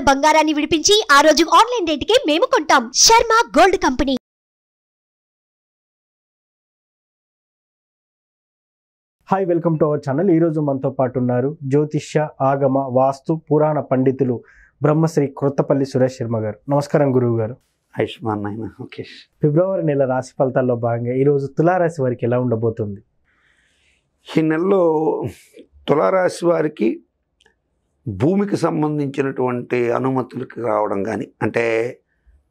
ఉన్న బంగారాన్ని విడిపించి ఆ రోజు ఆన్లైన్ రేటుకే మేము కొంటాం Sharma gold company hi welcome to our channel ఈరోజు మనతో పాటు ఉన్నారు జ్యోతిష్య ఆగమ వాస్తు పురాణ పండితులు బ్రహ్మశ్రీ కొత్తపల్లి సురేష్ శర్మ గారు నమస్కారం గురువు గారు ఆయుష్మాన్ నాయన ఓకే ఫిబ్రవరి నెల రాశి ఫలితాల్లో భాగంగా ఈరోజు తులారాశి వారికి ఎలా ఉండబోతుంది ఈ నెలలో తులారాశి వారికి భూమికి సంబంధించినటువంటి అనుమతులకు రావడం కానీ అంటే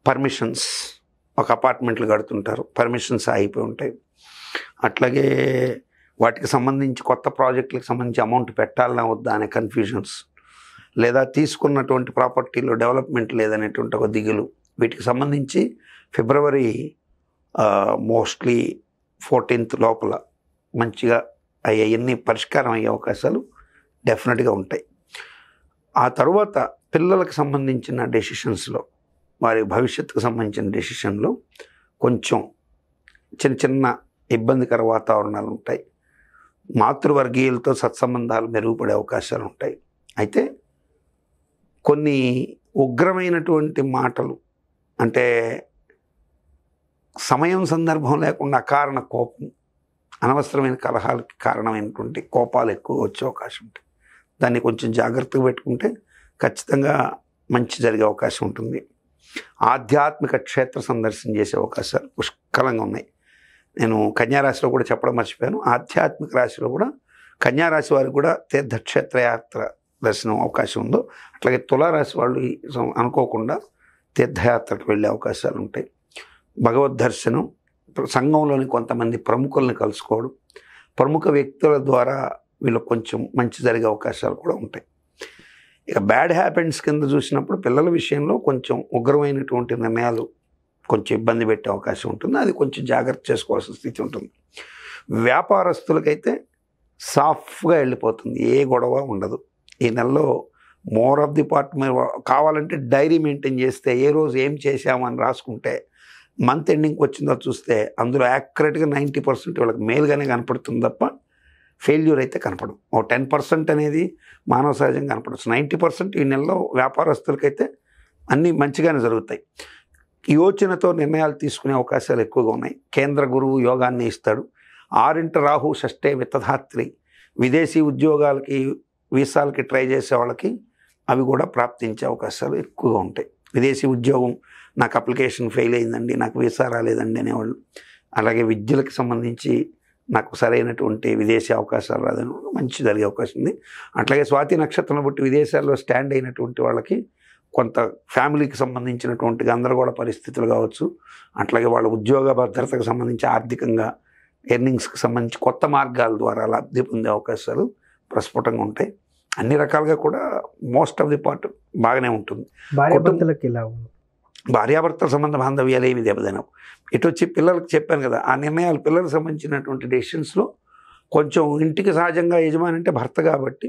పర్మిషన్స్ ఒక అపార్ట్మెంట్లు కడుతుంటారు పర్మిషన్స్ అయిపోయి ఉంటాయి అట్లాగే వాటికి సంబంధించి కొత్త ప్రాజెక్టులకు సంబంధించి అమౌంట్ పెట్టాలన్నా వద్దా అనే కన్ఫ్యూజన్స్ లేదా తీసుకున్నటువంటి ప్రాపర్టీలో డెవలప్మెంట్ లేదనేటువంటి ఒక దిగులు వీటికి సంబంధించి ఫిబ్రవరి మోస్ట్లీ ఫోర్టీన్త్ లోపల మంచిగా అవన్నీ పరిష్కారం అయ్యే అవకాశాలు డెఫినెట్గా ఉంటాయి ఆ తర్వాత పిల్లలకు సంబంధించిన డెసిషన్స్లో వారి భవిష్యత్తుకు సంబంధించిన డెసిషన్లో కొంచెం చిన్న చిన్న ఇబ్బందికర వాతావరణాలు ఉంటాయి మాతృవర్గీయులతో సత్సంబంధాలు మెరుగుపడే అవకాశాలు ఉంటాయి అయితే కొన్ని ఉగ్రమైనటువంటి మాటలు అంటే సమయం సందర్భం లేకుండా అకారణ కోపం అనవసరమైన కలహాలకి కారణమైనటువంటి కోపాలు ఎక్కువ వచ్చే అవకాశం ఉంటుంది దాన్ని కొంచెం జాగ్రత్తగా పెట్టుకుంటే ఖచ్చితంగా మంచి జరిగే అవకాశం ఉంటుంది ఆధ్యాత్మిక క్షేత్ర సందర్శన చేసే అవకాశాలు పుష్కలంగా ఉన్నాయి నేను కన్యారాశిలో కూడా చెప్పడం మర్చిపోయాను ఆధ్యాత్మిక రాశిలో కూడా కన్యారాశి వారికి కూడా తీర్థక్షేత్రయాత్ర దర్శనం అవకాశం ఉందో అట్లాగే తులారాశి వాళ్ళు అనుకోకుండా తీర్థయాత్రకు వెళ్ళే అవకాశాలు ఉంటాయి భగవద్ దర్శనం సంఘంలోని కొంతమంది ప్రముఖులను కలుసుకోవడం ప్రముఖ వ్యక్తుల ద్వారా వీళ్ళకి కొంచెం మంచి జరిగే అవకాశాలు కూడా ఉంటాయి ఇక బ్యాడ్ హ్యాబిట్స్ కింద చూసినప్పుడు పిల్లల విషయంలో కొంచెం ఉగ్రమైనటువంటి నిర్ణయాలు కొంచెం ఇబ్బంది పెట్టే అవకాశం ఉంటుంది అది కొంచెం జాగ్రత్త చేసుకోవాల్సిన స్థితి ఉంటుంది వ్యాపారస్తులకైతే సాఫ్ట్గా వెళ్ళిపోతుంది ఏ గొడవ ఉండదు ఈ నెలలో మోర్ ఆఫ్ ది పార్ట్ కావాలంటే డైరీ మెయింటైన్ చేస్తే ఏ రోజు ఏం చేసామని రాసుకుంటే మంత్ ఎండింగ్కి వచ్చిందో చూస్తే అందులో యాక్యురేట్గా నైంటీ పర్సెంట్ వాళ్ళకి మేలుగానే కనపడుతుంది తప్ప ఫెయిల్యూర్ అయితే కనపడు ఓ టెన్ పర్సెంట్ అనేది మానవ సహజంగా కనపడచ్చు నైంటీ పర్సెంట్ ఈ నెలలో వ్యాపారస్తులకైతే అన్నీ మంచిగానే జరుగుతాయి యోచనతో నిర్ణయాలు తీసుకునే అవకాశాలు ఎక్కువగా ఉన్నాయి కేంద్ర గురువు యోగాన్ని ఇస్తాడు ఆరింట రాహు షష్టే విత్తధాత్రి విదేశీ ఉద్యోగాలకి వీసాలకి ట్రై చేసే వాళ్ళకి అవి కూడా ప్రాప్తించే అవకాశాలు ఎక్కువగా ఉంటాయి విదేశీ ఉద్యోగం నాకు అప్లికేషన్ ఫెయిల్ అయిందండి నాకు వీసా రాలేదండి అనేవాళ్ళు అలాగే విద్యలకు సంబంధించి నాకు సరైనటువంటి విదేశీ అవకాశాలు రాదని మంచి జరిగే అవకాశం ఉంది అట్లాగే స్వాతి నక్షత్రం బట్టి విదేశాల్లో స్టాండ్ అయినటువంటి వాళ్ళకి కొంత ఫ్యామిలీకి సంబంధించినటువంటి గందరగోళ పరిస్థితులు కావచ్చు అట్లాగే వాళ్ళ ఉద్యోగ భద్రతకు సంబంధించి ఆర్థికంగా ఎర్నింగ్స్కి సంబంధించి కొత్త మార్గాల ద్వారా లబ్ధి పొందే అవకాశాలు ప్రస్ఫుటంగా ఉంటాయి అన్ని రకాలుగా కూడా మోస్ట్ ఆఫ్ ది పార్ట్ బాగానే ఉంటుంది కుటుంబాలకు ఇలా భార్యాభర్తల సంబంధ బాంధవ్యాలు ఏమి దెబ్బతినవు ఇటు వచ్చి పిల్లలకు చెప్పాను కదా ఆ నిర్ణయాలు పిల్లలకు సంబంధించినటువంటి డెసిషన్స్లో కొంచెం ఇంటికి సహజంగా యజమాని అంటే భర్త కాబట్టి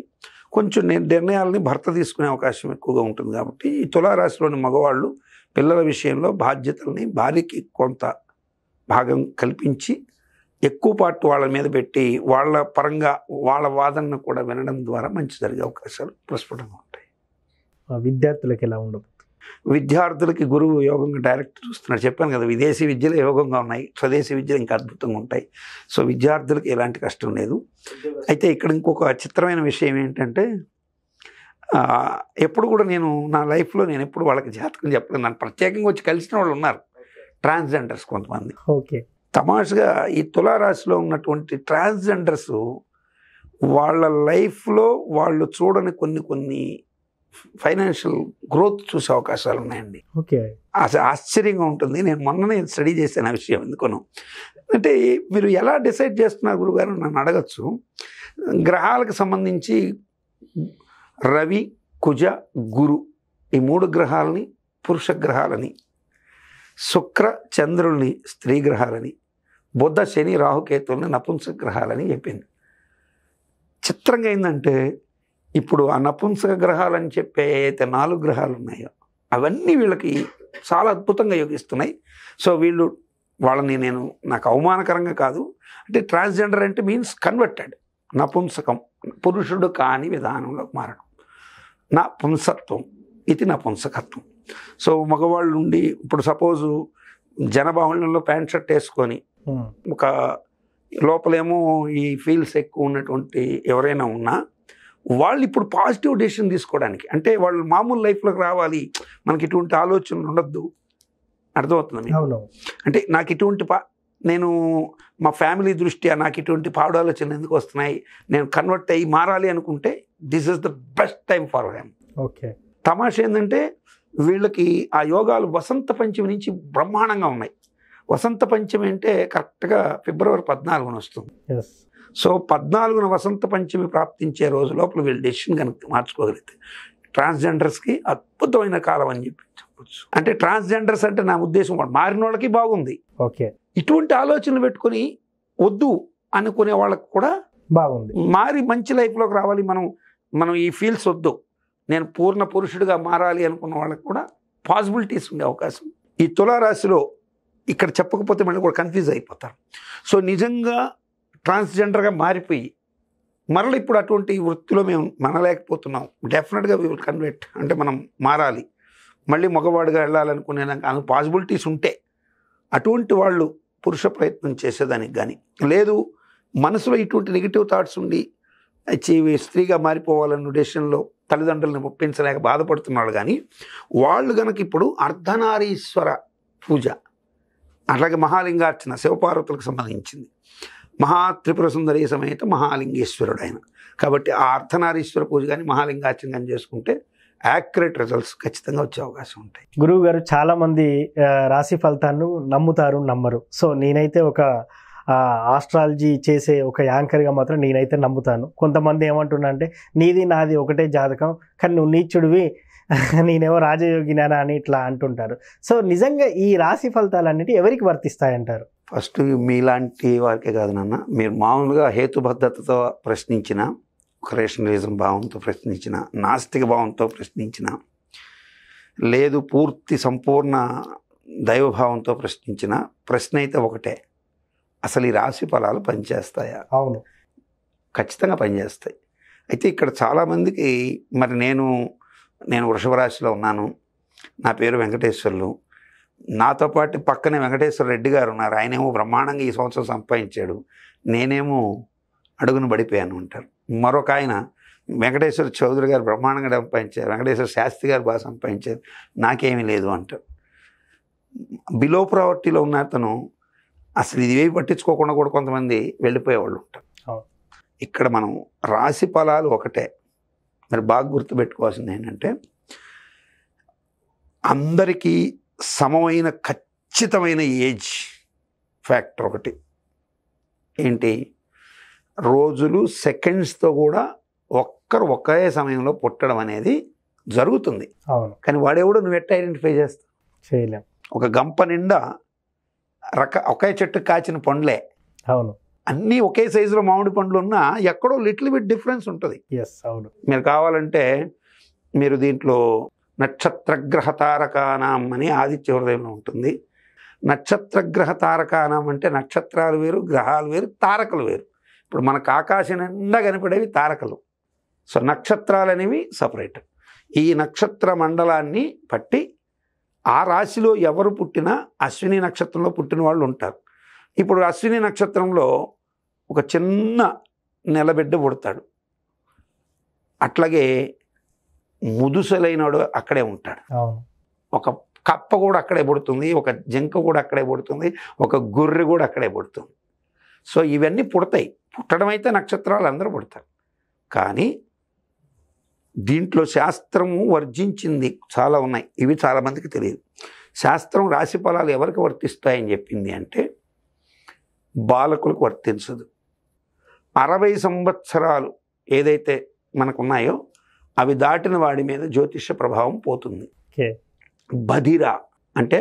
కొంచెం నిర్ణయాలని భర్త తీసుకునే అవకాశం ఎక్కువగా ఉంటుంది కాబట్టి ఈ తులారాశిలోని మగవాళ్ళు పిల్లల విషయంలో బాధ్యతల్ని భార్యకి కొంత భాగం కల్పించి ఎక్కువ పాటు వాళ్ళ మీద పెట్టి వాళ్ళ పరంగా వాళ్ళ వాదనను కూడా వినడం ద్వారా మంచి జరిగే అవకాశాలు ప్రస్ఫుటంగా ఉంటాయి విద్యార్థులకు ఎలా ఉండదు విద్యార్థులకి గురువు యోగంగా డైరెక్ట్ చూస్తున్నాడు చెప్పాను కదా విదేశీ విద్యలు యోగంగా ఉన్నాయి స్వదేశీ విద్యలు ఇంకా అద్భుతంగా ఉంటాయి సో విద్యార్థులకి ఎలాంటి కష్టం లేదు అయితే ఇక్కడ ఇంకొక చిత్రమైన విషయం ఏంటంటే ఎప్పుడు కూడా నేను నా లైఫ్లో నేను ఎప్పుడు వాళ్ళకి జాతకం చెప్పలేదు నన్ను ప్రత్యేకంగా వచ్చి కలిసిన వాళ్ళు ఉన్నారు ట్రాన్స్జెండర్స్ కొంతమంది ఓకే తమాషగా ఈ తులారాశిలో ఉన్నటువంటి ట్రాన్స్జెండర్స్ వాళ్ళ లైఫ్లో వాళ్ళు చూడని కొన్ని కొన్ని ఫైనాన్షియల్ గ్రోత్ చూసే అవకాశాలు ఉన్నాయండి ఓకే అసలు ఆశ్చర్యంగా ఉంటుంది నేను మొన్ననే స్టడీ చేసిన విషయం ఎందుకును అంటే మీరు ఎలా డిసైడ్ చేస్తున్నారు గురుగారు నన్ను అడగచ్చు గ్రహాలకు సంబంధించి రవి కుజ గురు ఈ మూడు గ్రహాలని పురుష గ్రహాలని శుక్ర చంద్రుల్ని స్త్రీ గ్రహాలని బుద్ధ శని రాహుకేతుల్ని నపుంసక గ్రహాలని చెప్పింది చిత్రంగా ఏంటంటే ఇప్పుడు ఆ నపుంసక గ్రహాలు అని చెప్పే అయితే నాలుగు గ్రహాలు ఉన్నాయో అవన్నీ వీళ్ళకి చాలా అద్భుతంగా యోగిస్తున్నాయి సో వీళ్ళు వాళ్ళని నేను నాకు అవమానకరంగా కాదు అంటే ట్రాన్స్జెండర్ అంటే మీన్స్ కన్వర్టెడ్ నపుంసకం పురుషుడు కాని విధానంలోకి మారడం నా పుంసత్వం ఇది నా పుంసకత్వం సో మగవాళ్ళు ఉండి ఇప్పుడు సపోజు జనభవనంలో ప్యాంట్ షర్ట్ వేసుకొని ఒక లోపలేమో ఈ ఫీల్స్ ఎక్కువ ఉన్నటువంటి ఎవరైనా ఉన్నా వాళ్ళు ఇప్పుడు పాజిటివ్ డెసిషన్ తీసుకోవడానికి అంటే వాళ్ళు మామూలు లైఫ్లోకి రావాలి మనకి ఇటువంటి ఆలోచనలు ఉండొద్దు అర్థమవుతుంది అంటే నాకు ఇటువంటి పా నేను మా ఫ్యామిలీ దృష్ట్యా నాకు ఇటువంటి పాడు ఆలోచనలు ఎందుకు వస్తున్నాయి నేను కన్వర్ట్ అయ్యి మారాలి అనుకుంటే this is the best time for him okay తమాష ఏంటంటే వీళ్ళకి ఆ యోగాలు వసంత పంచమి నుంచి బ్రహ్మాండంగా ఉన్నాయి వసంత పంచమి అంటే కరెక్ట్గా ఫిబ్రవరి పద్నాలుగున వస్తుంది సో పద్నాలుగున వసంత పంచమి ప్రాప్తించే రోజు లోపల వీళ్ళు డెసిషన్ కనుక మార్చుకోగలిగితే ట్రాన్స్జెండర్స్కి అద్భుతమైన కాలం అని చెప్పి చెప్పచ్చు అంటే ట్రాన్స్జెండర్స్ అంటే నా ఉద్దేశం మారిన వాళ్ళకి బాగుంది ఓకే ఇటువంటి ఆలోచనలు పెట్టుకొని వద్దు అనుకునే వాళ్ళకి కూడా బాగుంది మారి మంచి లైఫ్లోకి రావాలి మనం మనం ఈ ఫీల్స్ వద్దు నేను పూర్ణ పురుషుడిగా మారాలి అనుకున్న వాళ్ళకి కూడా పాసిబిలిటీస్ ఉండే అవకాశం ఈ తులారాశిలో ఇక్కడ చెప్పకపోతే మళ్ళీ కూడా కన్ఫ్యూజ్ అయిపోతారు సో నిజంగా ట్రాన్స్జెండర్గా మారిపోయి మరల ఇప్పుడు అటువంటి వృత్తిలో మేము మనలేకపోతున్నాం డెఫినెట్గా వీ విల్ కన్వెర్ట్ అంటే మనం మారాలి మళ్ళీ మగవాడిగా వెళ్ళాలనుకునే నాకు పాసిబిలిటీస్ ఉంటే అటువంటి వాళ్ళు పురుష ప్రయత్నం చేసేదానికి కానీ లేదు మనసులో ఇటువంటి నెగిటివ్ థాట్స్ ఉండి స్త్రీగా మారిపోవాలన్న ఉద్దేశంలో తల్లిదండ్రులను ఒప్పించలేక బాధపడుతున్నాడు కానీ వాళ్ళు కనుక ఇప్పుడు అర్ధనారీశ్వర పూజ అట్లాగే మహాలింగార్చన శివపార్వతులకు సంబంధించింది మహా త్రిపుర సుందరి సమేత మహాలింగేశ్వరుడు ఆయన కాబట్టి ఆ అర్ధనారీశ్వర పూజ కానీ మహాలింగార్చన కానీ చేసుకుంటే యాక్యురేట్ రిజల్ట్స్ ఖచ్చితంగా వచ్చే అవకాశం ఉంటాయి గురువు గారు చాలామంది రాశి ఫలితాన్ని నమ్ముతారు నమ్మరు సో నేనైతే ఒక ఆస్ట్రాలజీ చేసే ఒక యాంకర్గా మాత్రం నేనైతే నమ్ముతాను కొంతమంది ఏమంటున్నా అంటే నీది నాది ఒకటే జాతకం కానీ నువ్వు నీచుడివి నేనేమో రాజయోగినానా అని ఇట్లా అంటుంటారు సో నిజంగా ఈ రాశి ఫలితాలు అన్నిటి ఎవరికి వర్తిస్తాయంటారు ఫస్ట్ మీలాంటి వారికే కాదు నాన్న మీరు మామూలుగా హేతుబద్ధతతో ప్రశ్నించిన క్రేషనలిజం భావంతో ప్రశ్నించిన నాస్తిక భావంతో ప్రశ్నించిన లేదు పూర్తి సంపూర్ణ దైవభావంతో ప్రశ్నించిన ప్రశ్న అయితే ఒకటే అసలు ఈ రాశి ఫలాలు పనిచేస్తాయా అవును ఖచ్చితంగా పనిచేస్తాయి అయితే ఇక్కడ చాలామందికి మరి నేను నేను వృషభ రాశిలో ఉన్నాను నా పేరు వెంకటేశ్వర్లు నాతో పాటు పక్కనే వెంకటేశ్వర రెడ్డి గారు ఉన్నారు ఆయనేమో బ్రహ్మాండంగా ఈ సంవత్సరం సంపాదించాడు నేనేమో అడుగును పడిపోయాను అంటారు మరొక ఆయన వెంకటేశ్వర చౌదరి గారు బ్రహ్మాండంగా సంపాదించారు వెంకటేశ్వర శాస్త్రి గారు బాగా సంపాదించారు నాకేమీ లేదు అంటారు బిలో ప్రవర్టీలో ఉన్న అతను అసలు ఇదివేవి పట్టించుకోకుండా కూడా కొంతమంది వెళ్ళిపోయేవాళ్ళు ఉంటారు ఇక్కడ మనం రాశి ఫలాలు ఒకటే మరి బాగా గుర్తుపెట్టుకోవాల్సింది ఏంటంటే అందరికీ సమమైన ఖచ్చితమైన ఏజ్ ఫ్యాక్టర్ ఒకటి ఏంటి రోజులు సెకండ్స్తో కూడా ఒక్కరు ఒకే సమయంలో పుట్టడం అనేది జరుగుతుంది అవును కానీ వాడేవాడు నువ్వు ఎట్ట ఐడెంటిఫై చేస్తావు చేయలేం ఒక గంప నిండా రక ఒకే చెట్టు కాచిన పండ్లే అవును అన్నీ ఒకే సైజులో మామిడి పండ్లు ఉన్నా ఎక్కడో లిటిల్ బిట్ డిఫరెన్స్ ఉంటుంది ఎస్ అవును మీరు కావాలంటే మీరు దీంట్లో నక్షత్ర గ్రహ తారకానాం అని ఆదిత్య హృదయంలో ఉంటుంది నక్షత్ర గ్రహ తారకానాం అంటే నక్షత్రాలు వేరు గ్రహాలు వేరు తారకలు వేరు ఇప్పుడు మనకు ఆకాశం నిండా కనపడేవి తారకలు సో నక్షత్రాలు అనేవి సపరేట్ ఈ నక్షత్ర మండలాన్ని పట్టి ఆ రాశిలో ఎవరు పుట్టినా అశ్విని నక్షత్రంలో పుట్టిన వాళ్ళు ఉంటారు ఇప్పుడు అశ్విని నక్షత్రంలో ఒక చిన్న నిలబిడ్డ పుడతాడు అట్లాగే ముదుసలైనడు అక్కడే ఉంటాడు ఒక కప్ప కూడా అక్కడే పుడుతుంది ఒక జింక కూడా అక్కడే పుడుతుంది ఒక గొర్రె కూడా అక్కడే పుడుతుంది సో ఇవన్నీ పుడతాయి పుట్టడం అయితే నక్షత్రాలు అందరూ పుడతారు కానీ దీంట్లో శాస్త్రము వర్జించింది చాలా ఉన్నాయి ఇవి చాలామందికి తెలియదు శాస్త్రం రాశి ఫలాలు ఎవరికి వర్తిస్తాయని చెప్పింది అంటే బాలకులకు వర్తించదు అరవై సంవత్సరాలు ఏదైతే మనకున్నాయో అవి దాటిన వాడి మీద జ్యోతిష్య ప్రభావం పోతుంది బధిర అంటే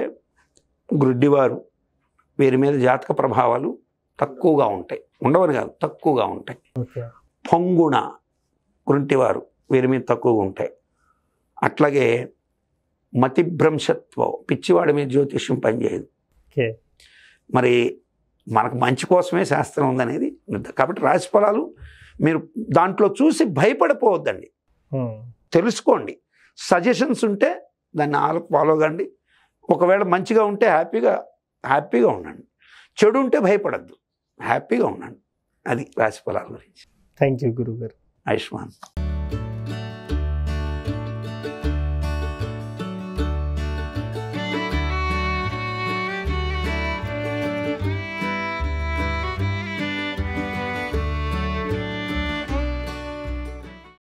గ్రుడ్డివారు వీరి మీద జాతక ప్రభావాలు తక్కువగా ఉంటాయి ఉండవని కాదు తక్కువగా ఉంటాయి పొంగుణ గురింటివారు వీరి మీద తక్కువగా ఉంటాయి అట్లాగే మతిభ్రంశత్వం పిచ్చివాడి మీద జ్యోతిష్యం పనిచేయదు మరి మనకు మంచి కోసమే శాస్త్రం ఉందనేది కాబట్టి రాశి ఫలాలు మీరు దాంట్లో చూసి భయపడిపోవద్దండి తెలుసుకోండి సజెషన్స్ ఉంటే దాన్ని వాళ్ళకు ఫాలో కండి ఒకవేళ మంచిగా ఉంటే హ్యాపీగా హ్యాపీగా ఉండండి చెడు ఉంటే భయపడద్దు హ్యాపీగా ఉండండి అది రాశి ఫలాల గురించి థ్యాంక్ యూ గురుగారు ఆయుష్మాన్